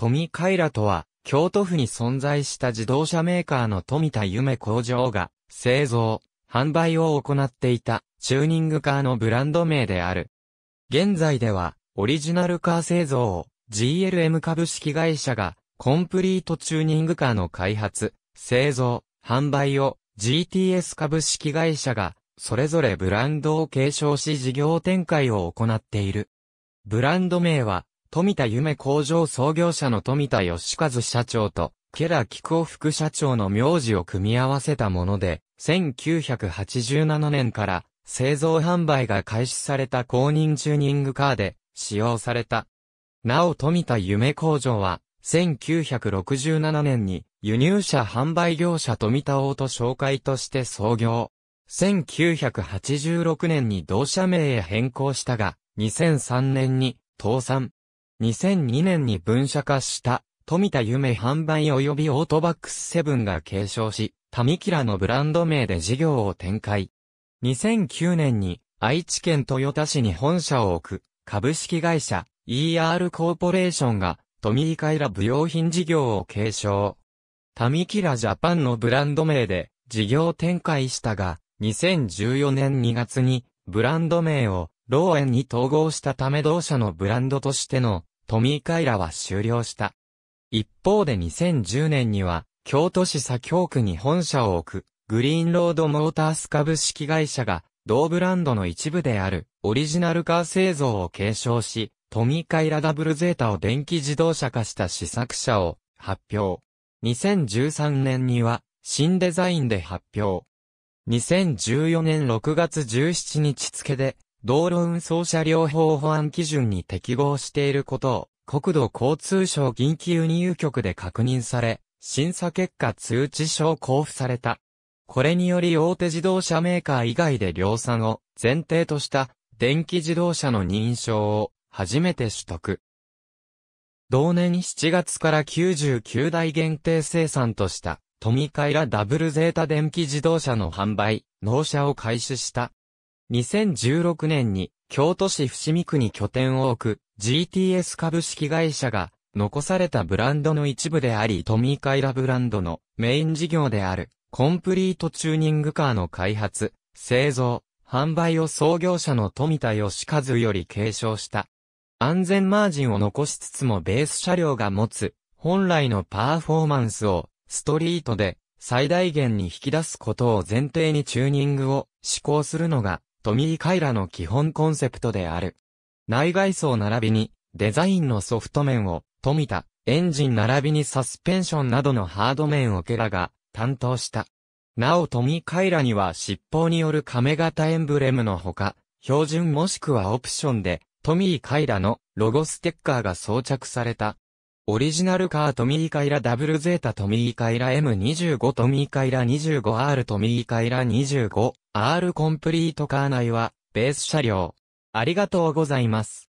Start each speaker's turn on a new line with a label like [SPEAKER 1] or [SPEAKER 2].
[SPEAKER 1] 富カイラとは、京都府に存在した自動車メーカーの富田夢工場が、製造、販売を行っていた、チューニングカーのブランド名である。現在では、オリジナルカー製造を、GLM 株式会社が、コンプリートチューニングカーの開発、製造、販売を、GTS 株式会社が、それぞれブランドを継承し事業展開を行っている。ブランド名は、富田夢工場創業者の富田義和社長と、ケラ木久夫副社長の名字を組み合わせたもので、1987年から製造販売が開始された公認チューニングカーで使用された。なお富田夢工場は、1967年に輸入車販売業者富田王と紹介として創業。1986年に同社名へ変更したが、2003年に倒産。2002年に分社化した富田夢販売及びオートバックスセブンが継承し、タミキラのブランド名で事業を展開。2009年に愛知県豊田市に本社を置く株式会社 ER コーポレーションがトミーカイラ部用品事業を継承。タミキラジャパンのブランド名で事業展開したが、2014年2月にブランド名をローエンに統合したため同社のブランドとしてのトミーカイラは終了した。一方で2010年には、京都市左京区に本社を置く、グリーンロードモータース株式会社が、同ブランドの一部である、オリジナルカー製造を継承し、トミーカイラダブルゼータを電気自動車化した試作車を発表。2013年には新デザインで発表。2014年6月17日付で道路運送車両法保安基準に適合していることを、国土交通省銀器輸入局で確認され、審査結果通知書を交付された。これにより大手自動車メーカー以外で量産を前提とした電気自動車の認証を初めて取得。同年7月から99台限定生産としたトミカイラダブルゼータ電気自動車の販売、納車を開始した。2016年に京都市伏見区に拠点を置く GTS 株式会社が残されたブランドの一部でありトミーカイラブランドのメイン事業であるコンプリートチューニングカーの開発、製造、販売を創業者の富田義和より継承した。安全マージンを残しつつもベース車両が持つ本来のパフォーマンスをストリートで最大限に引き出すことを前提にチューニングを施行するのがトミー・カイラの基本コンセプトである。内外装並びに、デザインのソフト面を、富田、エンジン並びにサスペンションなどのハード面をケラが担当した。なおトミー・カイラには尻尾による亀型エンブレムのほか、標準もしくはオプションで、トミー・カイラのロゴステッカーが装着されたオリジナルカートミーカイラダブルゼータトミーカイラ M25 トミーカイラ 25R トミーカイラ 25R コンプリートカー内はベース車両。ありがとうございます。